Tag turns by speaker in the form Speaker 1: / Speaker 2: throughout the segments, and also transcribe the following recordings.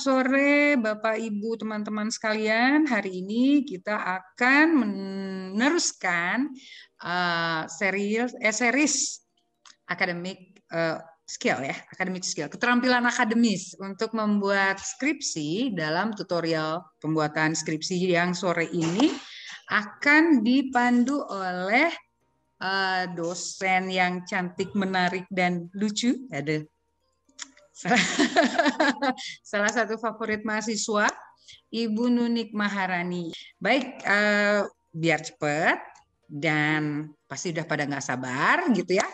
Speaker 1: sore Bapak Ibu teman-teman sekalian. Hari ini kita akan meneruskan uh, eh, serial eh, series academic uh, eh, skill ya, academic skill, keterampilan akademis untuk membuat skripsi dalam tutorial pembuatan skripsi yang sore ini akan dipandu oleh uh, dosen yang cantik, menarik dan lucu. Ada salah, satu favorit mahasiswa, Ibu Nunik Maharani. Baik, uh, biar cepat dan pasti udah pada nggak sabar gitu ya.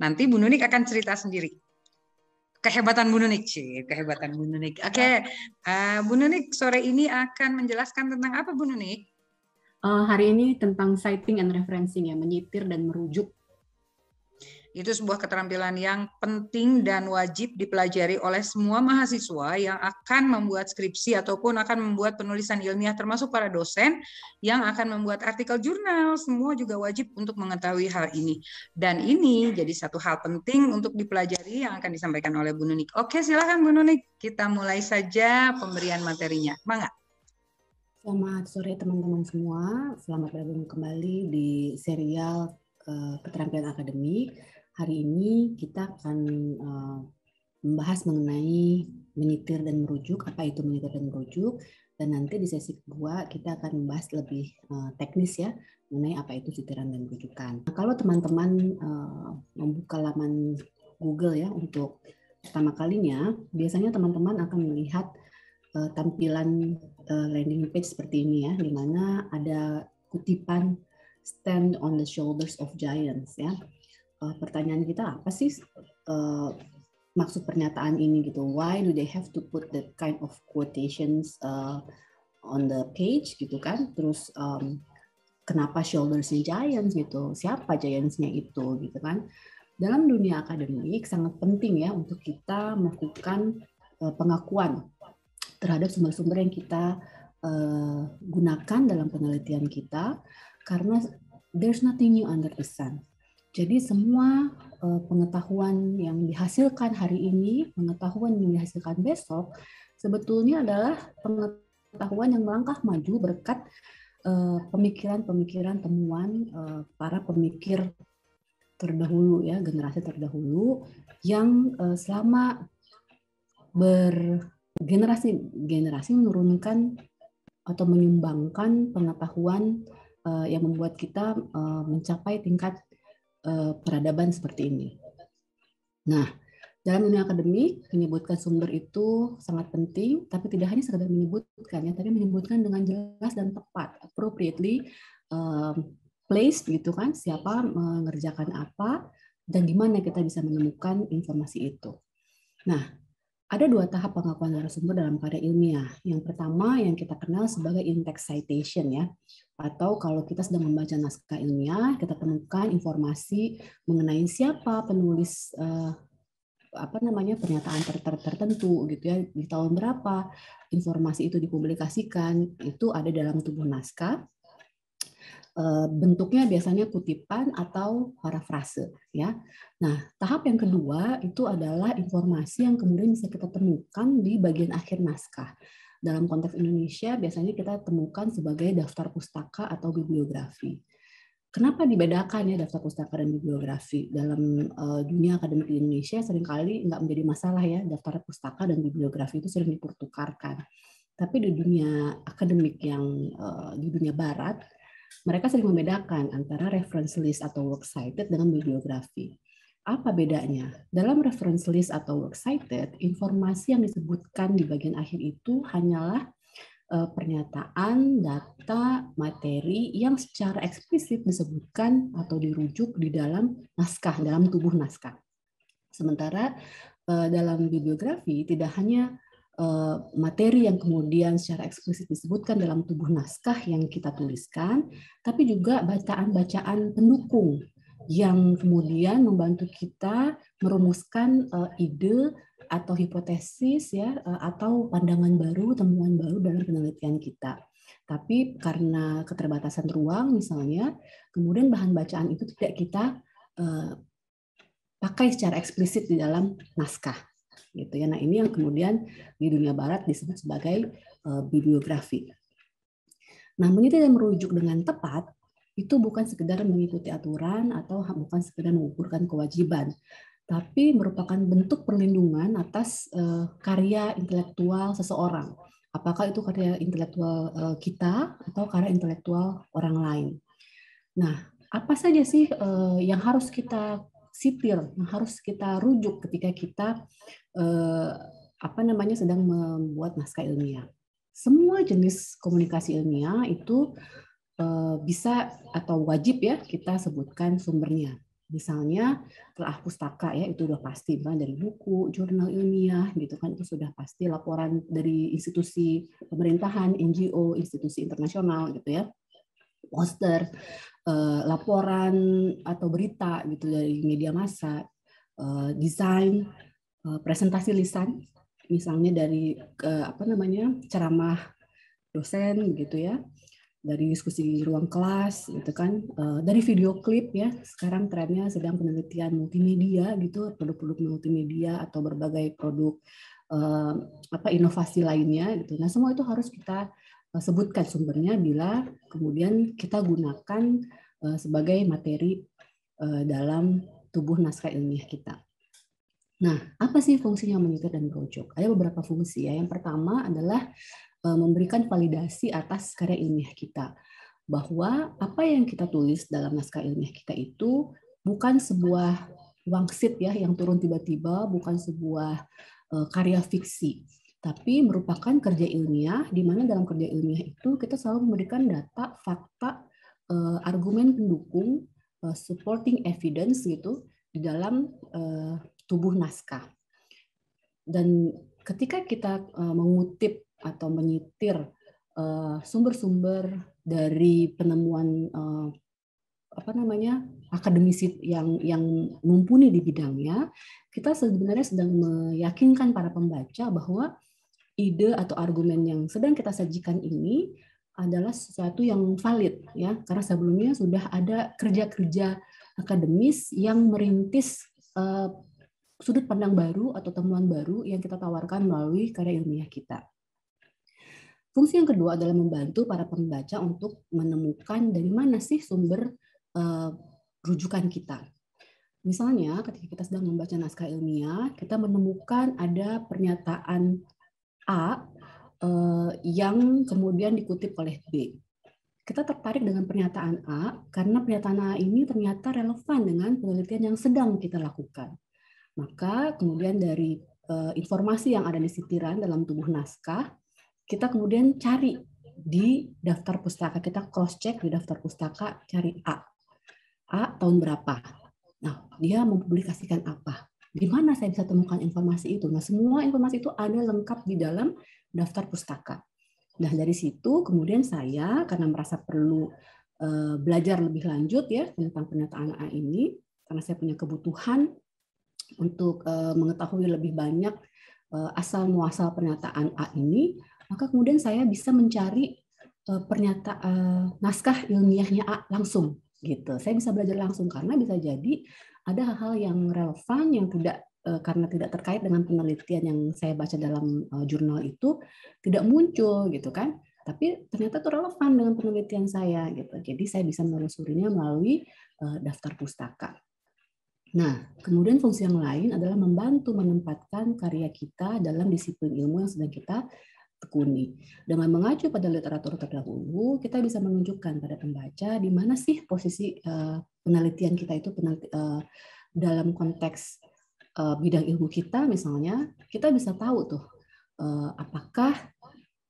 Speaker 1: Nanti Bu Nunik akan cerita sendiri. Kehebatan Bu Nunik, sih, kehebatan Bu Nunik. Oke, okay. Ya. uh, eh, Bu Nunik sore ini akan menjelaskan tentang apa Bu Nunik? Uh, hari ini tentang citing and referencing ya, menyitir dan merujuk itu sebuah keterampilan yang penting dan wajib dipelajari oleh semua mahasiswa yang akan membuat skripsi ataupun akan membuat penulisan ilmiah termasuk para dosen yang akan membuat artikel jurnal. Semua juga wajib untuk mengetahui hal ini. Dan ini jadi satu hal penting untuk dipelajari yang akan disampaikan oleh Bu Nunik. Oke, silahkan Bu Nunik. Kita mulai saja pemberian materinya. Mangga.
Speaker 2: Selamat sore teman-teman semua. Selamat bergabung kembali di serial Eh, keterampilan akademik. Hari ini kita akan eh, membahas mengenai menyetir dan merujuk, apa itu menyetir dan merujuk, dan nanti di sesi kedua kita akan membahas lebih eh, teknis ya mengenai apa itu setiran dan rujukan. Nah, kalau teman-teman membuka laman Google ya untuk pertama kalinya, biasanya teman-teman akan melihat tampilan landing page seperti ini ya, di mana ada kutipan stand on the shoulders of giants ya. Uh, pertanyaan kita apa sih uh, maksud pernyataan ini gitu? Why do they have to put that kind of quotations uh, on the page gitu kan? Terus um, kenapa shouldersnya giants gitu? Siapa giantsnya itu gitu kan? Dalam dunia akademik sangat penting ya untuk kita melakukan uh, pengakuan terhadap sumber-sumber yang kita uh, gunakan dalam penelitian kita karena there's nothing new under the sun. Jadi semua uh, pengetahuan yang dihasilkan hari ini, pengetahuan yang dihasilkan besok, sebetulnya adalah pengetahuan yang melangkah maju berkat pemikiran eh, pemikiran-pemikiran temuan uh, para pemikir terdahulu ya, generasi terdahulu yang uh, selama bergenerasi generasi menurunkan atau menyumbangkan pengetahuan Eh, yang membuat kita eh, mencapai tingkat eh, peradaban seperti ini. Nah, dalam dunia akademik menyebutkan sumber itu sangat penting, tapi tidak hanya sekedar menyebutkan ya, tapi menyebutkan dengan jelas dan tepat, appropriately placed gitu kan, siapa mengerjakan apa dan di mana kita bisa menemukan informasi itu. Nah, ada dua tahap pengakuan narasumber dalam karya ilmiah. Yang pertama yang kita kenal sebagai index citation ya, atau kalau kita sedang membaca naskah ilmiah, kita temukan informasi mengenai siapa penulis eh, apa namanya pernyataan ter ter tertentu gitu ya di tahun berapa informasi itu dipublikasikan itu ada dalam tubuh naskah Eh, bentuknya biasanya kutipan atau parafrase ya. Nah, tahap yang kedua itu adalah informasi yang kemudian bisa kita temukan di bagian akhir naskah. Dalam konteks Indonesia biasanya kita temukan sebagai daftar pustaka atau bibliografi. Kenapa dibedakan ya daftar pustaka dan bibliografi? Dalam eh, dunia akademik di Indonesia seringkali nggak menjadi masalah ya daftar pustaka dan bibliografi itu sering dipertukarkan. Tapi di dunia akademik yang eh, di dunia barat mereka sering membedakan antara reference list atau works cited dengan bibliografi. Apa bedanya? Dalam reference list atau works cited, informasi yang disebutkan di bagian akhir itu hanyalah eh, pernyataan, data, materi yang secara eksplisit disebutkan atau dirujuk di dalam naskah, dalam tubuh naskah. Sementara eh, dalam bibliografi tidak hanya Eh, materi yang kemudian secara eksplisit disebutkan dalam tubuh naskah yang kita tuliskan, tapi juga bacaan-bacaan pendukung yang kemudian membantu kita merumuskan eh, ide atau hipotesis ya eh, atau pandangan baru, temuan baru dalam penelitian kita. Tapi karena keterbatasan ruang misalnya, kemudian bahan bacaan itu tidak kita pakai secara eksplisit di dalam naskah gitu ya. Nah ini yang kemudian di dunia Barat disebut sebagai uh, bibliografi. Nah meneliti dan merujuk dengan tepat itu bukan sekedar mengikuti aturan atau bukan sekedar mengukurkan kewajiban, tapi merupakan bentuk perlindungan atas uh, karya intelektual seseorang. Apakah itu karya intelektual uh, kita atau karya intelektual orang lain? Nah, apa saja sih uh, yang harus kita sipir yang harus kita rujuk ketika kita eh, apa namanya sedang membuat naskah ilmiah. Semua jenis komunikasi ilmiah itu eh, bisa atau wajib ya kita sebutkan sumbernya. Misalnya telah pustaka ya itu sudah pasti bukan dari buku, jurnal ilmiah gitu kan itu sudah pasti laporan dari institusi pemerintahan, NGO, institusi internasional gitu ya poster uh, laporan atau berita gitu dari media massa, uh, desain, uh, presentasi lisan, misalnya dari uh, apa namanya ceramah dosen gitu ya, dari diskusi di ruang kelas gitu kan, uh, dari video klip ya. Sekarang trennya sedang penelitian multimedia gitu, produk-produk multimedia atau berbagai produk apa inovasi lainnya gitu. Nah semua itu harus kita Eh, sebutkan sumbernya bila kemudian kita gunakan eh, sebagai materi eh, dalam tubuh naskah ilmiah kita. Nah, apa sih fungsinya mengikat dan merujuk? Ada beberapa fungsi ya. Yang pertama adalah memberikan validasi atas karya ilmiah kita bahwa apa yang kita tulis dalam naskah ilmiah kita itu bukan sebuah wangsit ya yang turun tiba-tiba, bukan sebuah karya fiksi tapi merupakan kerja ilmiah di mana dalam kerja ilmiah itu kita selalu memberikan data, fakta, eh, argumen pendukung, uh, supporting evidence gitu di dalam eh, tubuh naskah. Dan ketika kita mengutip atau menyitir sumber-sumber dari penemuan apa namanya akademisi yang yang mumpuni di bidangnya, kita sebenarnya sedang meyakinkan para pembaca bahwa ide atau argumen yang sedang kita sajikan ini adalah sesuatu yang valid ya karena sebelumnya sudah ada kerja-kerja akademis yang merintis uh, sudut pandang baru atau temuan baru yang kita tawarkan melalui karya ilmiah kita. Fungsi yang kedua adalah membantu para pembaca untuk menemukan dari mana sih sumber uh, rujukan kita. Misalnya ketika kita sedang membaca naskah ilmiah, kita menemukan ada pernyataan A eh, yang kemudian dikutip oleh B. Kita tertarik dengan pernyataan A karena pernyataan A ini ternyata relevan dengan penelitian yang sedang kita lakukan. Maka kemudian dari eh, informasi yang ada di sitiran dalam tubuh naskah, kita kemudian cari di daftar pustaka kita cross check di daftar pustaka cari A A tahun berapa nah dia mempublikasikan apa di mana saya bisa temukan informasi itu? Nah, semua informasi itu ada lengkap di dalam daftar pustaka. Nah, dari situ kemudian saya karena merasa perlu eh, belajar lebih lanjut ya tentang pernyataan A ini karena saya punya kebutuhan untuk eh, mengetahui lebih banyak eh, asal muasal pernyataan A ini, maka kemudian saya bisa mencari pernyataan naskah ilmiahnya A langsung gitu. Saya bisa belajar langsung karena bisa jadi ada hal-hal yang relevan yang tidak eh, karena tidak terkait dengan penelitian yang saya baca dalam eh, jurnal itu tidak muncul gitu kan tapi ternyata itu relevan dengan penelitian saya gitu jadi saya bisa menelusurinya melalui eh, daftar pustaka nah kemudian fungsi yang lain adalah membantu menempatkan karya kita dalam disiplin ilmu yang sedang kita tekuni. Dengan mengacu pada literatur terdahulu, kita bisa menunjukkan pada pembaca di mana sih posisi penelitian kita itu penelit, uh, eh, dalam konteks uh, bidang ilmu kita misalnya kita bisa tahu tuh uh, apakah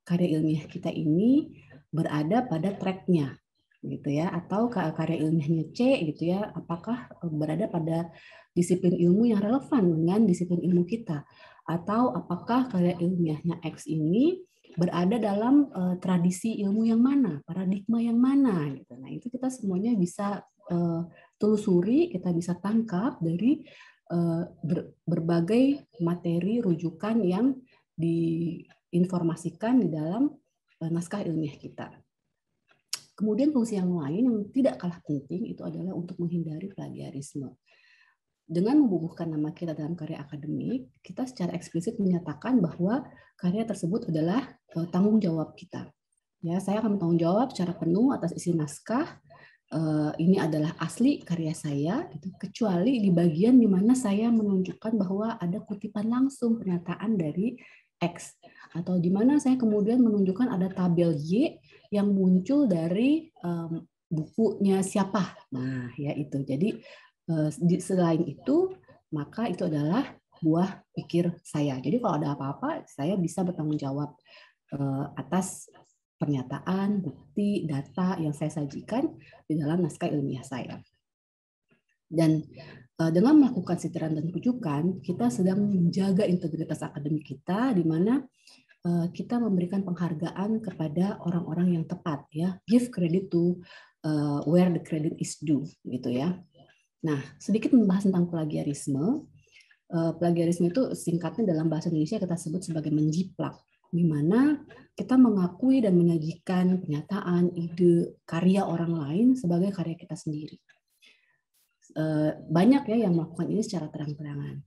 Speaker 2: karya ilmiah kita ini berada pada tracknya gitu ya atau karya ilmiahnya C gitu ya apakah berada pada disiplin ilmu yang relevan dengan disiplin ilmu kita atau apakah karya ilmiahnya X ini berada dalam uh, tradisi ilmu yang mana paradigma yang mana gitu nah itu kita semuanya bisa Eh, telusuri, kita bisa tangkap dari eh, berbagai materi rujukan yang diinformasikan di dalam eh, naskah ilmiah kita. Kemudian fungsi yang lain yang tidak kalah penting itu adalah untuk menghindari plagiarisme. Dengan membubuhkan nama kita dalam karya akademik, kita secara eksplisit menyatakan bahwa karya tersebut adalah tanggung jawab kita. Ya, saya akan bertanggung jawab secara penuh atas isi naskah Eh, ini adalah asli karya saya, gitu, kecuali di bagian di mana saya menunjukkan bahwa ada kutipan langsung pernyataan dari X atau di mana saya kemudian menunjukkan ada tabel Y yang muncul dari um, bukunya siapa. Nah, ya itu. Jadi uh, selain itu maka itu adalah buah pikir saya. Jadi kalau ada apa-apa saya bisa bertanggung jawab uh, atas pernyataan, bukti, data yang saya sajikan di dalam naskah ilmiah saya. Dan eh, dengan melakukan sitiran dan rujukan, kita sedang menjaga integritas akademik kita di mana eh, kita memberikan penghargaan kepada orang-orang yang tepat ya, give credit to eh, where the credit is due gitu ya. Nah, sedikit membahas tentang plagiarisme. plagiarisme itu singkatnya dalam bahasa Indonesia kita sebut sebagai menjiplak di mana kita mengakui dan menyajikan pernyataan, ide, karya orang lain sebagai karya kita sendiri. Eh, banyak ya yang melakukan ini secara terang-terangan.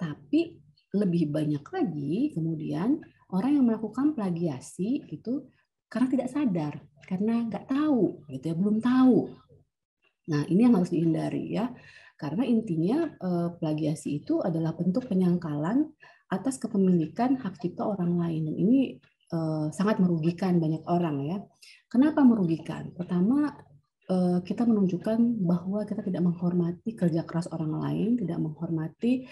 Speaker 2: Tapi lebih banyak lagi kemudian orang yang melakukan plagiasi itu karena tidak sadar, karena nggak tahu gitu ya, belum tahu. Nah, ini yang harus dihindari ya. Karena intinya eh, plagiasi itu adalah bentuk penyangkalan atas kepemilikan hak cipta orang lain. Dan ini eh, sangat merugikan banyak orang ya. Kenapa merugikan? Pertama, eh, kita menunjukkan bahwa kita tidak menghormati kerja keras orang lain, tidak menghormati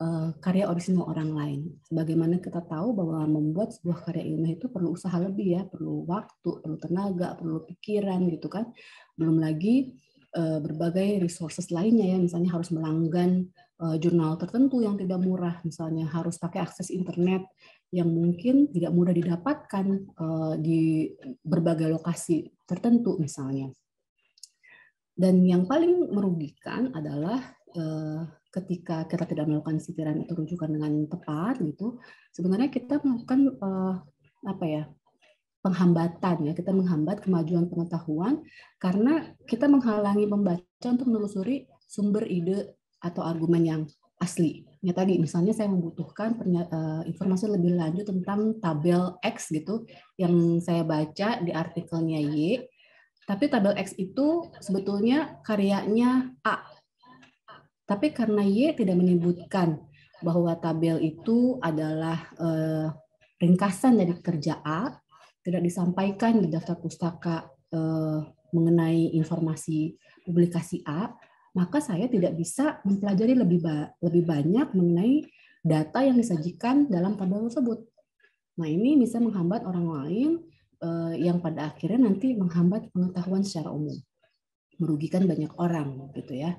Speaker 2: eh, karya orisinal orang lain. Sebagaimana kita tahu bahwa membuat sebuah karya ilmiah itu perlu usaha lebih ya, perlu waktu, perlu tenaga, perlu pikiran gitu kan. Belum lagi eh, berbagai resources lainnya ya misalnya harus melanggan Eh, jurnal tertentu yang tidak murah, misalnya harus pakai akses internet yang mungkin tidak mudah didapatkan eh, di berbagai lokasi tertentu misalnya. Dan yang paling merugikan adalah eh, ketika kita tidak melakukan sitiran atau rujukan dengan tepat gitu, sebenarnya kita melakukan apa ya penghambatan ya kita menghambat kemajuan pengetahuan karena kita menghalangi pembaca untuk menelusuri sumber ide atau argumen yang asli. Ya tadi misalnya saya membutuhkan eh, informasi lebih lanjut tentang tabel X gitu yang saya baca di artikelnya Y. Tapi tabel X itu sebetulnya karyanya A. Tapi karena Y tidak menyebutkan bahwa tabel itu adalah eh, ringkasan dari kerja A, tidak disampaikan di daftar pustaka eh, mengenai informasi publikasi A, maka saya tidak bisa mempelajari lebih ba lebih banyak mengenai data yang disajikan dalam tabel tersebut. Nah, ini bisa menghambat orang lain eh, yang pada akhirnya nanti menghambat pengetahuan secara umum, merugikan banyak orang gitu ya.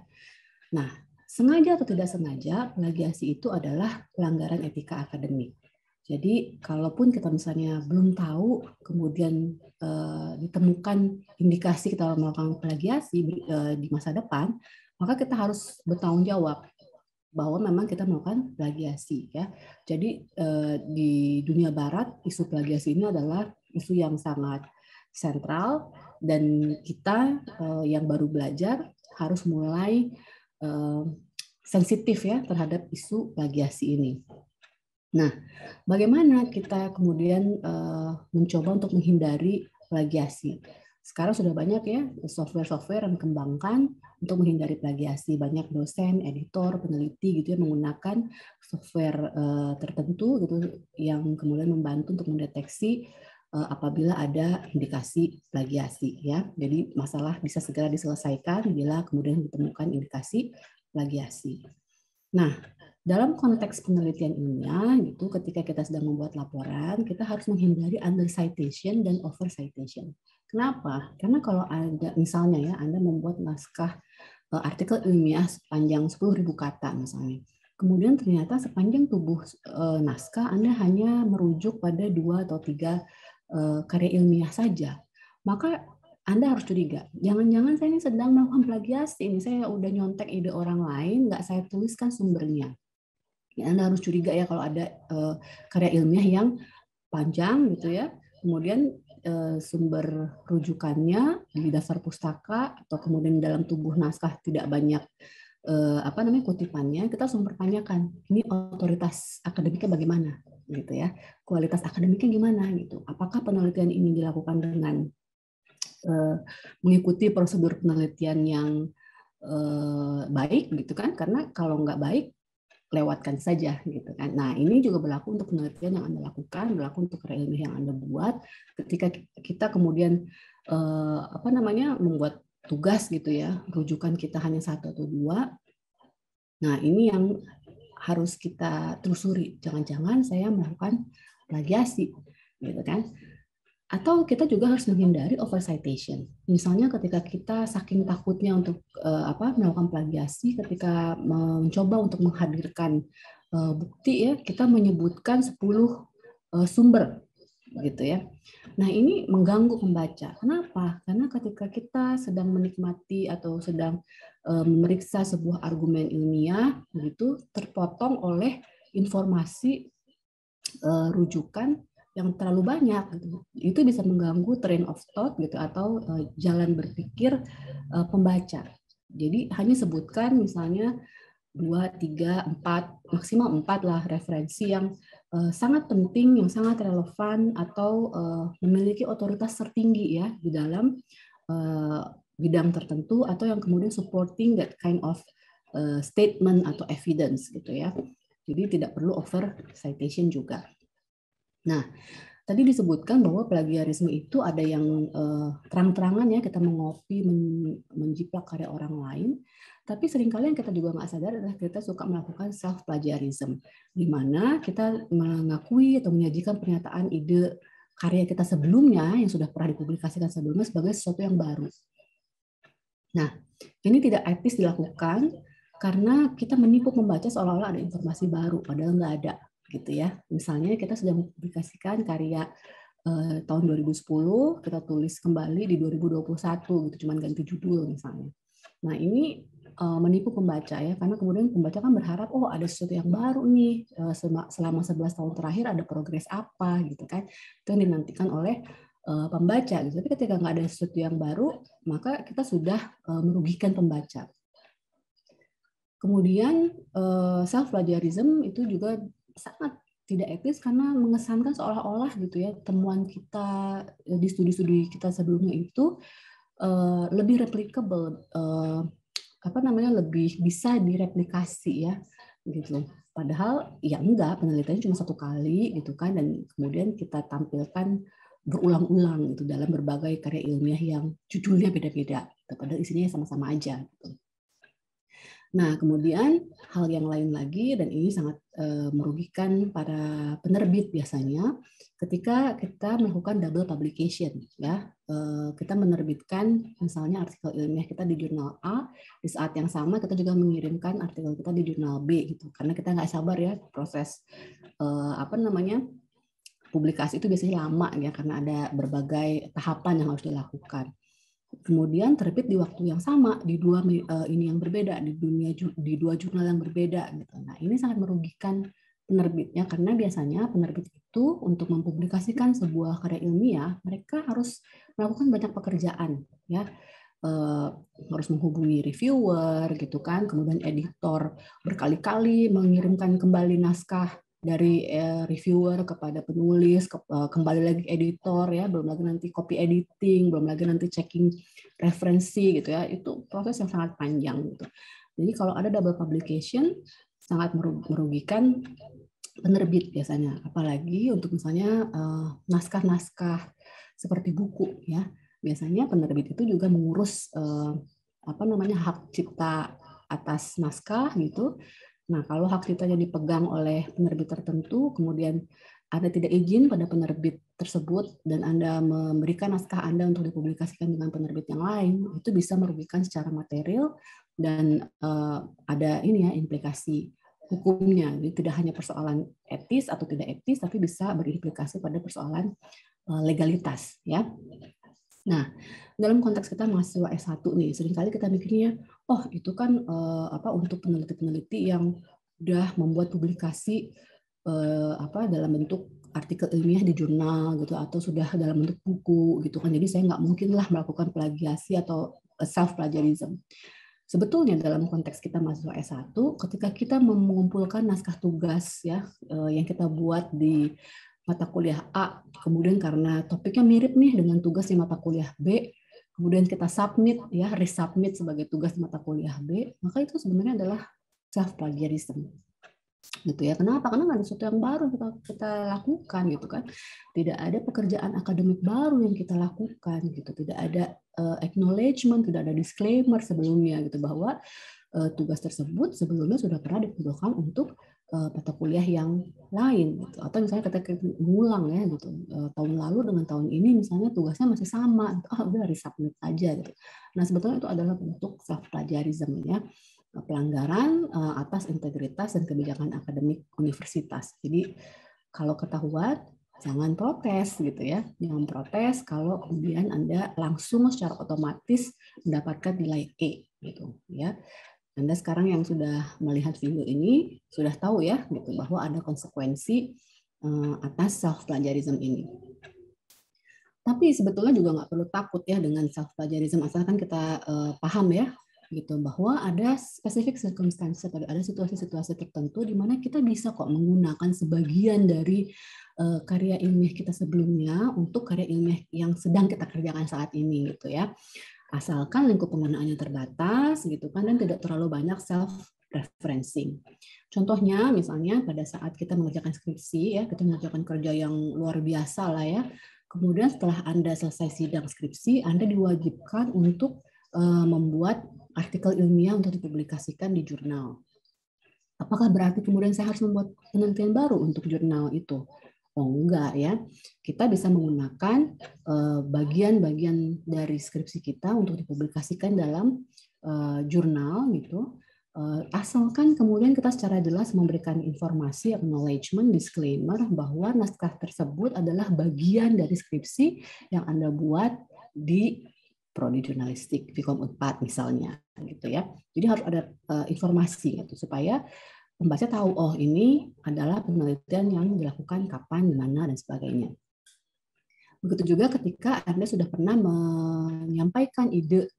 Speaker 2: Nah, sengaja atau tidak sengaja, plagiasi itu adalah pelanggaran etika akademik. Jadi, kalaupun kita misalnya belum tahu, kemudian eh, ditemukan indikasi kita melakukan plagiasi eh, di masa depan, maka kita harus bertanggung jawab bahwa memang kita melakukan plagiasi ya. Jadi eh, di dunia barat isu plagiasi ini adalah isu yang sangat sentral dan kita eh, yang baru belajar harus mulai eh, sensitif ya terhadap isu plagiasi ini. Nah, bagaimana kita kemudian mencoba untuk menghindari plagiasi? sekarang sudah banyak ya software-software yang dikembangkan untuk menghindari plagiasi. Banyak dosen, editor, peneliti gitu ya menggunakan software uh, tertentu gitu yang kemudian membantu untuk mendeteksi uh, apabila ada indikasi plagiasi ya. Jadi masalah bisa segera diselesaikan bila kemudian ditemukan indikasi plagiasi. Nah, dalam konteks penelitian ilmiah gitu ketika kita sedang membuat laporan kita harus menghindari under citation dan over citation kenapa karena kalau ada misalnya ya anda membuat naskah eh, artikel ilmiah sepanjang 10.000 kata misalnya kemudian ternyata sepanjang tubuh eh, naskah anda hanya merujuk pada dua atau tiga eh, karya ilmiah saja maka anda harus curiga. Jangan-jangan saya ini sedang melakukan plagiasi ini. Saya udah nyontek ide orang lain, nggak saya tuliskan sumbernya ya Anda harus curiga ya kalau ada uh, karya ilmiah yang panjang gitu ya. Kemudian uh, sumber rujukannya di dasar pustaka atau kemudian dalam tubuh naskah tidak banyak uh, apa namanya kutipannya kita harus mempertanyakan ini otoritas akademiknya bagaimana gitu ya kualitas akademiknya gimana gitu apakah penelitian ini dilakukan dengan mengikuti prosedur penelitian yang baik gitu kan karena kalau nggak baik lewatkan saja gitu kan. Nah ini juga berlaku untuk penelitian yang anda lakukan, berlaku untuk karya yang anda buat. Ketika kita kemudian eh, apa namanya membuat tugas gitu ya, rujukan kita hanya satu atau dua. Nah ini yang harus kita telusuri. Jangan-jangan saya melakukan plagiasi gitu kan atau kita juga harus menghindari citation Misalnya ketika kita saking takutnya untuk uh, apa melakukan plagiasi ketika mencoba untuk menghadirkan uh, bukti ya, kita menyebutkan 10 uh, eh, sumber gitu ya. Nah, ini mengganggu pembaca. Kenapa? Karena ketika kita sedang menikmati atau sedang uh, memeriksa sebuah argumen ilmiah begitu terpotong oleh informasi uh, rujukan yang terlalu banyak gitu. itu bisa mengganggu train of thought gitu atau uh, jalan berpikir uh, pembaca jadi hanya sebutkan misalnya dua tiga empat maksimal empat lah referensi yang uh, sangat penting yang sangat relevan atau uh, memiliki otoritas tertinggi ya di dalam uh, bidang tertentu atau yang kemudian supporting that kind of uh, statement atau evidence gitu ya jadi tidak perlu over citation juga Nah, tadi disebutkan bahwa plagiarisme itu ada yang eh, terang-terangan ya kita mengopi, men menjiplak karya orang lain, tapi seringkali yang kita juga nggak sadar adalah kita suka melakukan self plagiarism, di mana kita mengakui atau menyajikan pernyataan ide karya kita sebelumnya yang sudah pernah dipublikasikan sebelumnya sebagai sesuatu yang baru. Nah, ini tidak etis dilakukan karena kita menipu pembaca seolah-olah ada informasi baru, padahal nggak ada gitu ya. Misalnya kita sudah mempublikasikan karya eh, tahun 2010, kita tulis kembali di 2021 gitu, cuman ganti judul misalnya. Nah, ini eh, menipu pembaca ya, karena kemudian pembaca kan berharap oh ada sesuatu yang baru nih eh, selama 11 tahun terakhir ada progres apa gitu kan. Itu yang dinantikan oleh eh, pembaca gitu. Tapi ketika nggak ada sesuatu yang baru, maka kita sudah eh, merugikan pembaca. Kemudian eh, self plagiarism itu juga sangat tidak etis karena mengesankan seolah-olah gitu ya temuan kita eh, di studi-studi kita sebelumnya itu uh, lebih replicable uh, eh, apa namanya lebih bisa direplikasi ya gitu padahal ya enggak penelitiannya cuma satu kali gitu kan dan kemudian kita tampilkan berulang-ulang itu dalam berbagai karya ilmiah yang judulnya beda-beda padahal isinya sama-sama aja gitu. Nah, kemudian hal yang lain lagi dan ini sangat uh, merugikan para penerbit biasanya ketika kita melakukan double publication ya. uh, kita menerbitkan misalnya artikel ilmiah kita di jurnal A, di saat yang sama kita juga mengirimkan artikel kita di jurnal B gitu. Karena kita nggak sabar ya proses uh, apa namanya? publikasi itu biasanya lama ya karena ada berbagai tahapan yang harus dilakukan kemudian terbit di waktu yang sama di dua uh, ini yang berbeda di dunia di dua jurnal yang berbeda gitu. Nah, ini sangat merugikan penerbitnya karena biasanya penerbit itu untuk mempublikasikan sebuah karya ilmiah mereka harus melakukan banyak pekerjaan ya Uh, harus menghubungi reviewer gitu kan kemudian editor berkali-kali mengirimkan kembali naskah dari eh, reviewer kepada penulis eh, kembali lagi editor ya belum lagi nanti copy editing belum lagi nanti checking referensi gitu ya itu proses yang sangat panjang gitu jadi kalau ada double publication sangat merugikan penerbit biasanya apalagi untuk misalnya eh, naskah-naskah seperti buku ya biasanya penerbit itu juga mengurus apa namanya hak cipta atas naskah gitu Nah, kalau hak cipta yang dipegang oleh penerbit tertentu, kemudian Anda tidak izin pada penerbit tersebut dan Anda memberikan naskah Anda untuk dipublikasikan dengan penerbit yang lain, itu bisa merugikan secara material dan uh, ada ini ya implikasi hukumnya. Jadi tidak hanya persoalan etis atau tidak etis, tapi bisa berimplikasi pada persoalan uh, legalitas ya. Nah, dalam konteks kita mahasiswa S1 nih, seringkali kita mikirnya, oh itu kan uh, apa untuk peneliti-peneliti yang udah membuat publikasi uh, apa dalam bentuk artikel ilmiah di jurnal gitu atau sudah dalam bentuk buku gitu kan. Jadi saya nggak mungkin lah melakukan plagiasi atau eh, self plagiarism. Sebetulnya dalam konteks kita mahasiswa S1, ketika kita mengumpulkan naskah tugas ya yang kita buat di mata kuliah A, kemudian karena topiknya mirip nih dengan tugas di mata kuliah B, kemudian kita submit ya resubmit sebagai tugas di mata kuliah B, maka itu sebenarnya adalah self plagiarism gitu ya kenapa karena nggak ada sesuatu yang baru kita kita lakukan gitu kan tidak ada pekerjaan akademik baru yang kita lakukan gitu tidak ada uh, acknowledgement tidak ada disclaimer sebelumnya gitu bahwa uh, tugas tersebut sebelumnya sudah pernah dibutuhkan untuk Eh, mata kuliah yang lain gitu. atau misalnya ketika ngulang ya gitu eh, tahun lalu dengan tahun ini misalnya tugasnya masih sama gitu. ah oh, udah resubmit aja gitu nah sebetulnya itu adalah bentuk self plagiarism ya eh, pelanggaran atas integritas dan kebijakan akademik universitas jadi kalau ketahuan jangan protes gitu ya jangan protes kalau kemudian anda langsung secara otomatis mendapatkan nilai E gitu ya anda sekarang yang sudah melihat video ini sudah tahu ya gitu bahwa ada konsekuensi eh, atas self plagiarism ini. Tapi sebetulnya juga nggak perlu takut ya dengan self plagiarism asalkan kita uh, paham ya gitu bahwa ada spesifik circumstances atau ada situasi-situasi tertentu di mana kita bisa kok menggunakan sebagian dari uh, karya ilmiah kita sebelumnya untuk karya ilmiah yang sedang kita kerjakan saat ini gitu ya asalkan lingkup penggunaannya terbatas gitu kan dan tidak terlalu banyak self referencing. Contohnya misalnya pada saat kita mengerjakan skripsi ya, kita mengerjakan kerja yang luar biasa lah ya. Kemudian setelah Anda selesai sidang skripsi, Anda diwajibkan untuk uh, membuat artikel ilmiah untuk dipublikasikan di jurnal. Apakah berarti kemudian saya harus membuat penelitian baru untuk jurnal itu? Oh enggak ya, kita bisa menggunakan eh, bagian-bagian dari skripsi kita untuk dipublikasikan dalam eh, jurnal gitu. Eh, asalkan kemudian kita secara jelas memberikan informasi, acknowledgement, disclaimer bahwa naskah tersebut adalah bagian dari skripsi yang Anda buat di prodi jurnalistik Vkom 4 misalnya gitu ya. Jadi harus ada informasi gitu supaya pembaca tahu oh ini adalah penelitian yang dilakukan kapan, di mana dan sebagainya. Begitu juga ketika Anda sudah pernah menyampaikan ide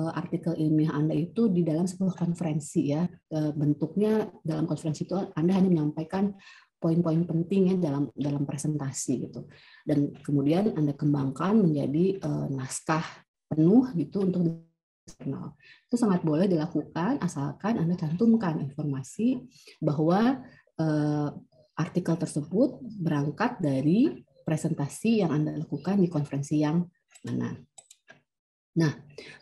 Speaker 2: eh, artikel ilmiah Anda itu di dalam sebuah konferensi ya. Eh, bentuknya dalam konferensi itu Anda hanya menyampaikan poin-poin pentingnya dalam dalam presentasi gitu. Dan kemudian Anda kembangkan menjadi eh, naskah penuh gitu untuk eksternal. Itu sangat boleh dilakukan asalkan Anda cantumkan informasi bahwa eh, artikel tersebut berangkat dari presentasi yang Anda lakukan di konferensi yang mana. Nah,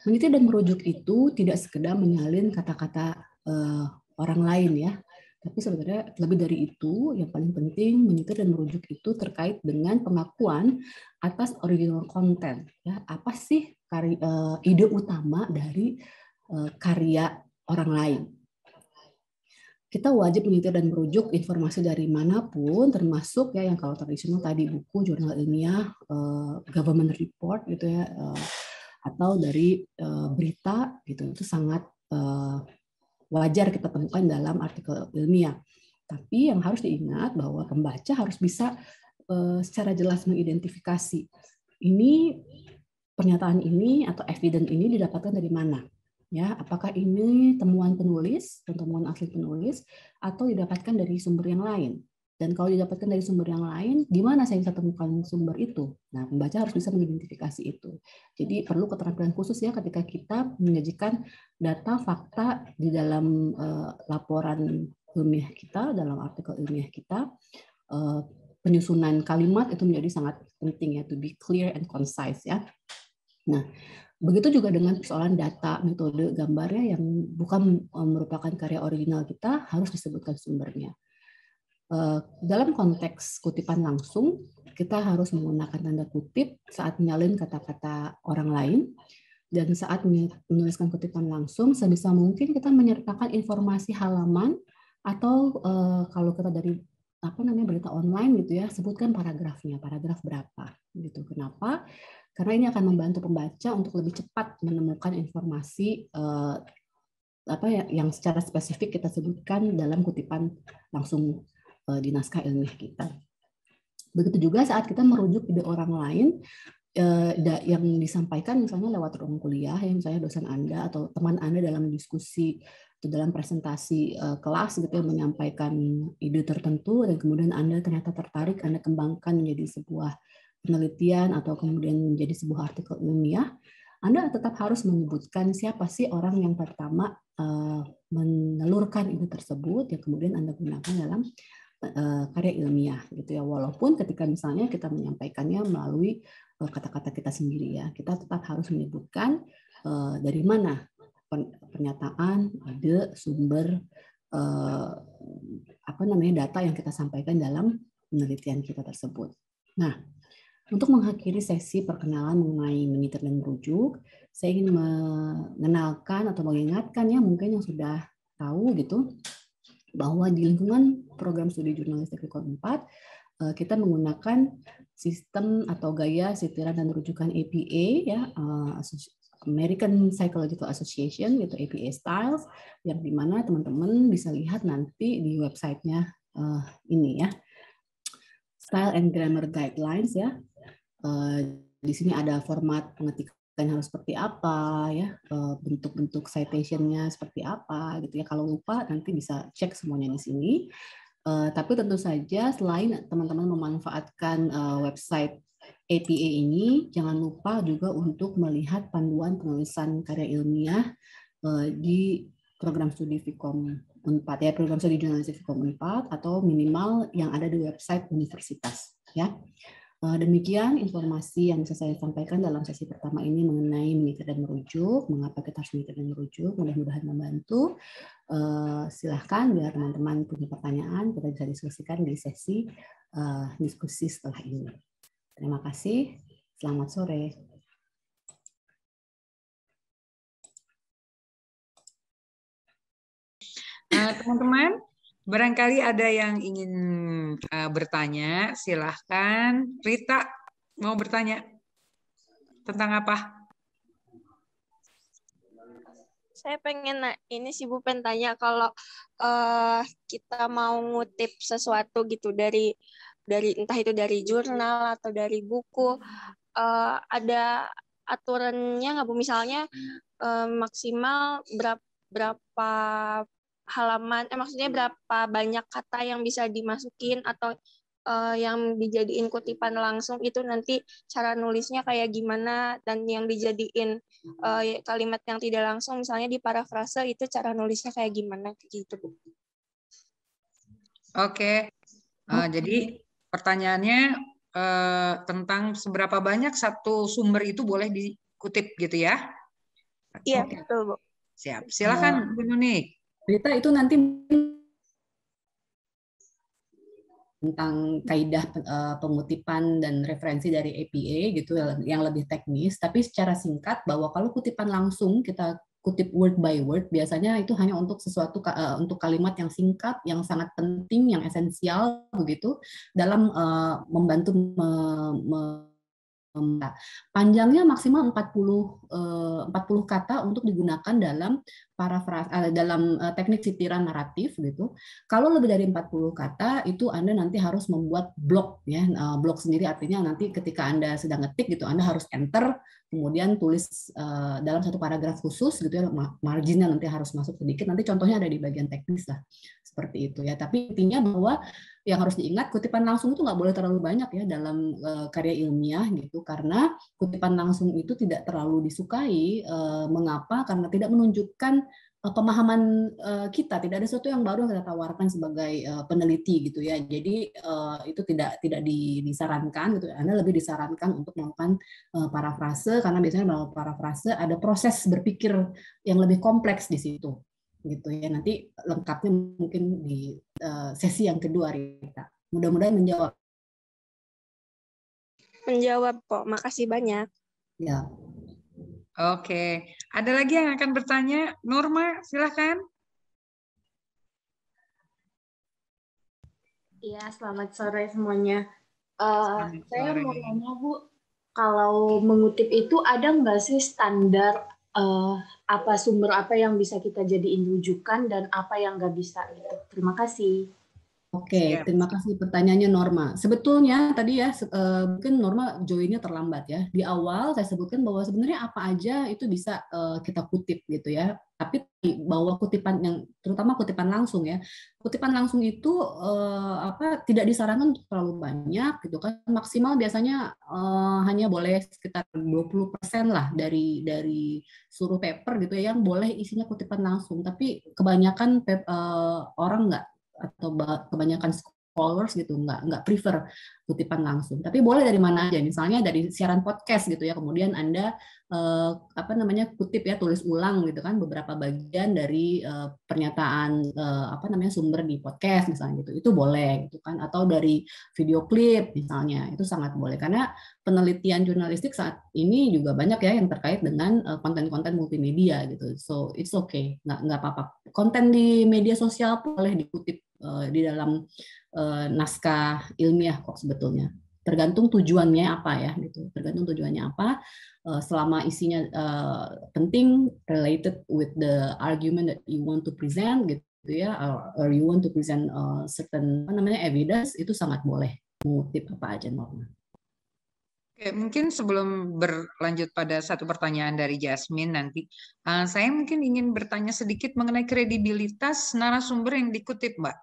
Speaker 2: meneliti dan merujuk itu tidak sekedar menyalin kata-kata eh, orang lain ya, tapi sebenarnya lebih dari itu, yang paling penting menyetir dan merujuk itu terkait dengan pengakuan atas original content. Ya, apa sih kari, uh, ide utama dari uh, karya orang lain. Kita wajib menyetir dan merujuk informasi dari manapun, termasuk ya yang kalau tradisional tadi buku, jurnal ilmiah, uh, government report gitu ya, uh, atau dari uh, berita gitu itu sangat uh, wajar kita temukan dalam artikel ilmiah. Tapi yang harus diingat bahwa pembaca harus bisa secara jelas mengidentifikasi ini pernyataan ini atau evidence ini didapatkan dari mana? Ya, apakah ini temuan penulis, temuan asli penulis, atau didapatkan dari sumber yang lain? Dan kalau didapatkan dari sumber yang lain, di mana saya bisa temukan sumber itu? Nah, pembaca harus bisa mengidentifikasi itu. Jadi perlu keterampilan khusus ya ketika kita menyajikan data fakta di dalam uh, laporan ilmiah kita, dalam artikel ilmiah kita, uh, penyusunan kalimat itu menjadi sangat penting ya to be clear and concise ya. Nah, begitu juga dengan persoalan data, metode, gambarnya yang bukan eh, merupakan karya original kita harus disebutkan sumbernya. Eh, dalam konteks kutipan langsung, kita harus menggunakan tanda kutip saat menyalin kata-kata orang lain dan saat menuliskan kutipan langsung sebisa mungkin kita menyertakan informasi halaman atau eh, kalau kita dari apa namanya berita online gitu ya sebutkan paragrafnya paragraf berapa gitu kenapa karena ini akan membantu pembaca untuk lebih cepat menemukan informasi uh, apa ya, yang secara spesifik kita sebutkan dalam kutipan langsung uh, di naskah ilmiah kita. Begitu juga saat kita merujuk ide orang lain uh, yang disampaikan misalnya lewat ruang kuliah, ya, misalnya dosen Anda atau teman Anda dalam diskusi atau dalam presentasi uh, kelas gitu ya menyampaikan ide tertentu dan kemudian Anda ternyata tertarik, Anda kembangkan menjadi sebuah penelitian atau kemudian menjadi sebuah artikel ilmiah, Anda tetap harus menyebutkan siapa sih orang yang pertama eh, menelurkan itu tersebut yang kemudian Anda gunakan dalam eh, karya ilmiah gitu ya. Walaupun ketika misalnya kita menyampaikannya melalui eh, kata-kata kita sendiri ya, kita tetap harus menyebutkan dari mana pernyataan, ide, sumber apa namanya data yang kita sampaikan dalam penelitian kita tersebut. Nah, untuk mengakhiri sesi perkenalan mengenai militer dan merujuk, saya ingin mengenalkan atau mengingatkan ya mungkin yang sudah tahu gitu bahwa di lingkungan program studi jurnalistik Rekor 4 eh, kita menggunakan sistem atau gaya sitiran dan rujukan APA ya eh, American Psychological Association yaitu APA Styles yang dimana teman-teman bisa lihat nanti di websitenya eh, ini ya style and grammar guidelines ya. Uh, di sini ada format pengetikan harus seperti apa ya, uh, bentuk-bentuk citationnya seperti apa gitu ya. Kalau lupa nanti bisa cek semuanya di sini. Uh, tapi tentu saja selain teman-teman memanfaatkan uh, website APA ini, jangan lupa juga untuk melihat panduan penulisan karya ilmiah uh, di program studi Vkom Unpad ya program studi jurnalistik hukum Unpad atau minimal yang ada di website universitas ya. Eh, demikian informasi yang bisa saya sampaikan dalam sesi pertama ini mengenai militer dan merujuk, mengapa kita harus militer dan merujuk, mudah-mudahan membantu. Eh, silahkan biar teman-teman punya pertanyaan, kita bisa diskusikan di sesi eh, diskusi setelah ini. Terima kasih, selamat sore.
Speaker 1: Eh, teman-teman, barangkali ada yang ingin uh, bertanya, silahkan. Rita mau bertanya tentang apa?
Speaker 2: Saya pengen ini sih Bu pengen tanya kalau uh, kita mau ngutip sesuatu gitu dari dari entah itu dari jurnal atau dari buku uh, ada aturannya nggak Bu misalnya uh, maksimal berapa berapa halaman, eh, maksudnya hmm. berapa banyak kata yang bisa dimasukin atau uh, yang dijadiin kutipan langsung itu nanti cara nulisnya kayak gimana dan yang dijadiin
Speaker 1: uh, kalimat yang tidak langsung misalnya di parafrase itu cara nulisnya kayak gimana gitu bu. Oke, okay. uh, eh, hmm. jadi pertanyaannya uh, tentang seberapa banyak satu sumber itu boleh dikutip gitu ya? Iya okay. betul bu. Siap, silakan Bu Nunik
Speaker 2: berita itu nanti tentang kaidah eh, pengutipan dan referensi dari APA gitu yang lebih teknis tapi secara singkat bahwa kalau kutipan langsung kita kutip word by word biasanya itu hanya untuk sesuatu eh, untuk kalimat yang singkat yang sangat penting yang esensial begitu dalam eh, membantu me, me, Gitu, Mbak. Panjangnya maksimal 40 40 eh, kata untuk digunakan dalam parafras eh, dalam eh, teknik sitiran naratif gitu. Kalau lebih dari 40 kata itu Anda nanti harus membuat blok ya. Blok sendiri artinya nanti ketika Anda sedang ngetik gitu Anda harus enter kemudian tulis uh, dalam satu paragraf khusus gitu ya marginnya nanti harus masuk sedikit nanti contohnya ada di bagian teknis lah seperti itu ya tapi intinya bahwa yang harus diingat kutipan langsung itu nggak boleh terlalu banyak ya dalam uh, karya ilmiah gitu karena kutipan langsung itu tidak terlalu disukai uh, mengapa karena tidak menunjukkan pemahaman uh, kita tidak ada sesuatu yang baru yang kita tawarkan sebagai uh, peneliti gitu ya jadi uh, itu tidak tidak disarankan gitu anda lebih disarankan untuk melakukan uh, parafrase karena biasanya melakukan parafrase ada proses berpikir yang lebih kompleks di situ gitu ya nanti lengkapnya mungkin di uh, sesi yang kedua Rita mudah-mudahan menjawab
Speaker 1: menjawab kok makasih banyak ya Oke, ada lagi yang akan bertanya? Norma, silakan.
Speaker 2: Iya, selamat sore semuanya. Uh, saya sore. mau nanya Bu, kalau mengutip itu ada nggak sih standar uh, apa sumber apa yang bisa kita jadi rujukan dan apa yang nggak bisa gitu? Terima kasih. Oke, okay, iya. terima kasih pertanyaannya Norma. Sebetulnya tadi ya uh, mungkin Norma joinnya terlambat ya. Di awal saya sebutkan bahwa sebenarnya apa aja itu bisa eh, kita kutip gitu ya. Tapi bahwa kutipan yang terutama kutipan langsung ya. Kutipan langsung itu eh, apa tidak disarankan terlalu banyak gitu kan. Maksimal biasanya hanya boleh sekitar 20% lah dari dari seluruh paper gitu ya yang boleh isinya kutipan langsung. Tapi kebanyakan orang nggak atau kebanyakan scholars gitu nggak nggak prefer kutipan langsung tapi boleh dari mana aja misalnya dari siaran podcast gitu ya kemudian anda eh, apa namanya kutip ya tulis ulang gitu kan beberapa bagian dari eh, pernyataan eh, apa namanya sumber di podcast misalnya gitu itu boleh gitu kan atau dari video klip misalnya itu sangat boleh karena penelitian jurnalistik saat ini juga banyak ya yang terkait dengan eh, konten-konten multimedia gitu so it's okay nggak nggak apa-apa konten di media sosial boleh dikutip Eh, di dalam eh, naskah ilmiah kok sebetulnya tergantung tujuannya apa ya gitu tergantung tujuannya apa eh, selama isinya penting related with the argument that you want to present gitu ya or, you want to present certain apa namanya evidence itu sangat boleh mengutip apa aja norma.
Speaker 1: Oke, mungkin sebelum berlanjut pada satu pertanyaan dari Jasmine nanti, saya mungkin ingin bertanya sedikit mengenai kredibilitas narasumber yang dikutip, Mbak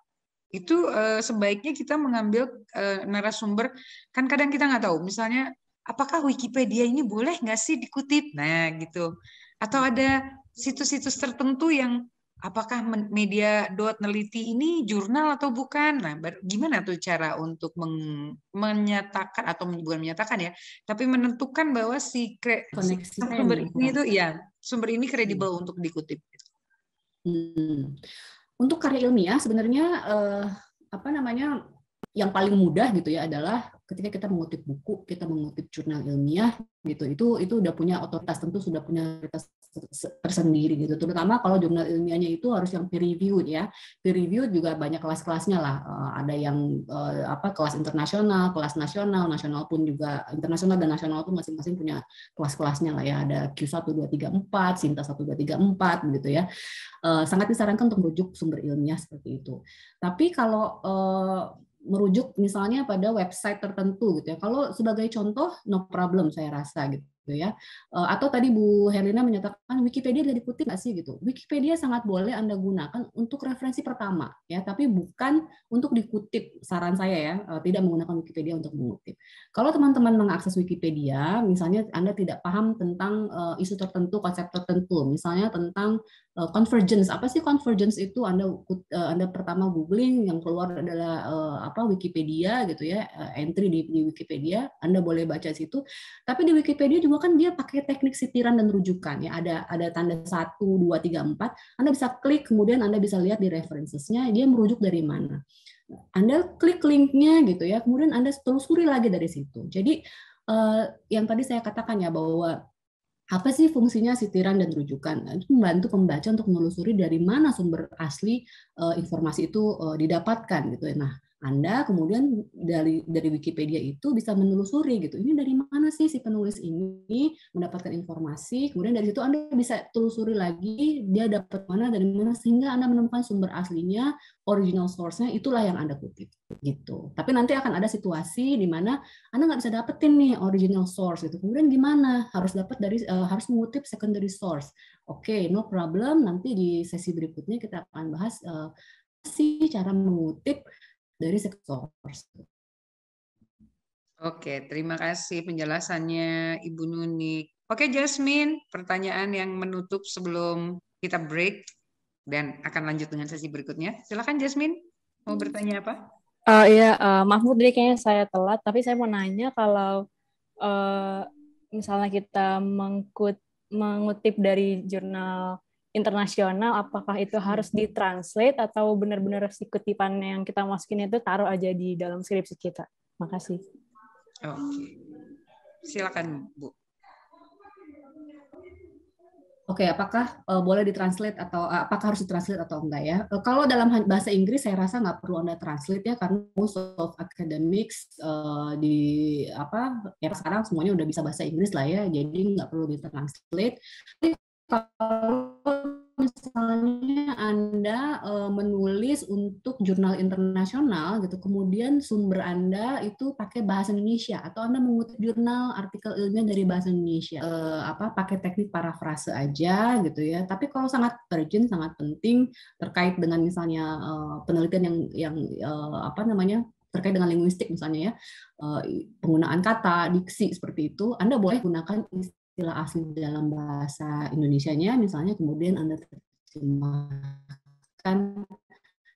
Speaker 1: itu uh, sebaiknya kita mengambil uh, narasumber kan kadang kita nggak tahu misalnya apakah Wikipedia ini boleh nggak sih dikutip nah gitu atau ada situs-situs tertentu yang apakah media dot neliti ini jurnal atau bukan nah gimana tuh cara untuk meng, menyatakan atau bukan menyatakan ya tapi menentukan bahwa si, kre, si sumber ini itu ya sumber ini kredibel hmm. untuk dikutip hmm. Untuk karya ilmiah
Speaker 2: sebenarnya uh, apa namanya yang paling mudah gitu ya adalah ketika kita mengutip buku, kita mengutip jurnal ilmiah gitu, itu itu udah punya otoritas tentu sudah punya otoritas tersendiri gitu. Terutama kalau jurnal ilmiahnya itu harus yang peer reviewed ya. Peer reviewed juga banyak kelas-kelasnya lah. Eh, ada yang eh, apa kelas internasional, kelas nasional, nasional pun juga internasional dan nasional pun masing-masing punya kelas-kelasnya lah ya. Ada q 1234 Sinta 1234 gitu ya. Eh, sangat disarankan untuk merujuk sumber ilmiah seperti itu. Tapi kalau merujuk misalnya pada website tertentu gitu ya. Kalau sebagai contoh no problem saya rasa gitu ya. Eh, atau tadi Bu Herlina menyatakan Wikipedia tidak dikutip nggak sih gitu. Wikipedia sangat boleh Anda gunakan untuk referensi pertama ya, tapi bukan untuk dikutip saran saya ya, eh, tidak menggunakan Wikipedia untuk mengutip. Kalau teman-teman mengakses Wikipedia, misalnya Anda tidak paham tentang eh, isu tertentu, konsep tertentu, misalnya tentang Eh, convergence apa sih convergence itu anda eh, anda pertama googling yang keluar adalah eh, apa Wikipedia gitu ya entry di, di Wikipedia anda boleh baca situ tapi di Wikipedia juga kan dia pakai teknik sitiran dan rujukan ya ada ada tanda satu dua tiga empat anda bisa klik kemudian anda bisa lihat di referencesnya dia merujuk dari mana anda klik linknya gitu ya kemudian anda telusuri lagi dari situ jadi yang tadi saya katakan ya bahwa apa sih fungsinya sitiran dan rujukan? Nah, itu membantu pembaca untuk menelusuri dari mana sumber asli eh, informasi itu eh, didapatkan gitu. Ya. Nah, anda kemudian dari dari Wikipedia itu bisa menelusuri gitu. Ini dari mana sih si penulis ini mendapatkan informasi? Kemudian dari situ Anda bisa telusuri lagi dia dapat mana dari mana sehingga Anda menemukan sumber aslinya, original source-nya itulah yang Anda kutip gitu. Tapi nanti akan ada situasi di mana Anda nggak bisa dapetin nih original source gitu. Kemudian gimana? Harus dapat dari uh, harus mengutip secondary source. Oke, okay, no problem. Nanti di sesi berikutnya kita akan bahas uh, eh, sih cara mengutip dari sektor.
Speaker 1: Oke, terima kasih penjelasannya Ibu Nuni. Oke, Jasmine, pertanyaan yang menutup sebelum kita break dan akan lanjut dengan sesi berikutnya. Silakan Jasmine, mau bertanya apa?
Speaker 2: Uh, iya, uh, Mahmud, jadi kayaknya saya telat, tapi saya mau nanya kalau uh, misalnya kita mengkut, mengutip dari jurnal internasional apakah itu harus ditranslate atau benar-benar si kutipan yang kita masukin itu taruh aja di dalam skripsi kita
Speaker 1: makasih oke silakan bu
Speaker 2: Oke, okay, apakah uh, boleh ditranslate atau uh, apakah harus ditranslate atau enggak ya? Uh, kalau dalam bahasa Inggris saya rasa nggak perlu anda translate ya karena most of academics uh, di apa era ya sekarang semuanya udah bisa bahasa Inggris lah ya, jadi nggak perlu ditranslate. Tapi kalau misalnya Anda uh, menulis untuk jurnal internasional gitu, kemudian sumber Anda itu pakai bahasa Indonesia atau Anda mengutip jurnal artikel ilmiah dari bahasa Indonesia, uh, apa pakai teknik parafrase aja gitu ya. Tapi kalau sangat urgent, sangat penting terkait dengan misalnya uh, penelitian yang yang apa namanya terkait dengan linguistik misalnya ya penggunaan kata diksi seperti itu anda boleh gunakan istilah asli dalam bahasa Indonesia-nya misalnya kemudian Anda diterjemahkan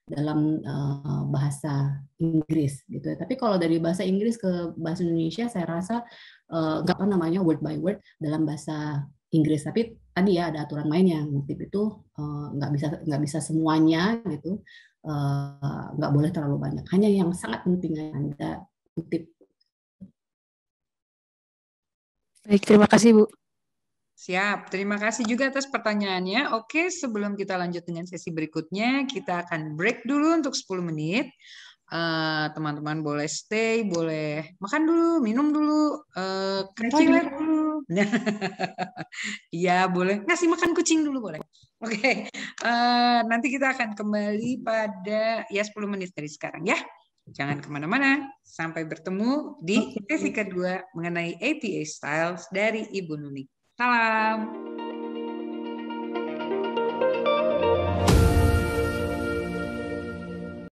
Speaker 2: dalam uh, bahasa Inggris gitu. ya. Tapi kalau dari bahasa Inggris ke bahasa Indonesia saya rasa uh, eh, apa namanya word by word dalam bahasa Inggris. Tapi tadi ya ada aturan main yang Ngutip itu eh, nggak uh, bisa nggak bisa semuanya gitu. nggak uh, boleh terlalu banyak. Hanya yang sangat penting Anda kutip.
Speaker 1: Baik, terima kasih Bu. Siap, terima kasih juga atas pertanyaannya. Oke, sebelum kita lanjut dengan sesi berikutnya, kita akan break dulu untuk 10 menit. Eh, teman-teman uh, boleh stay, boleh makan dulu, minum dulu, uh, eh, kencing dulu. Ya boleh. Ngasih makan kucing dulu boleh. Oke, okay. uh, eh, nanti kita akan kembali pada ya 10 menit dari sekarang ya. Jangan kemana-mana, sampai bertemu di sesi kedua mengenai APA Styles dari Ibu Nunik. Salam.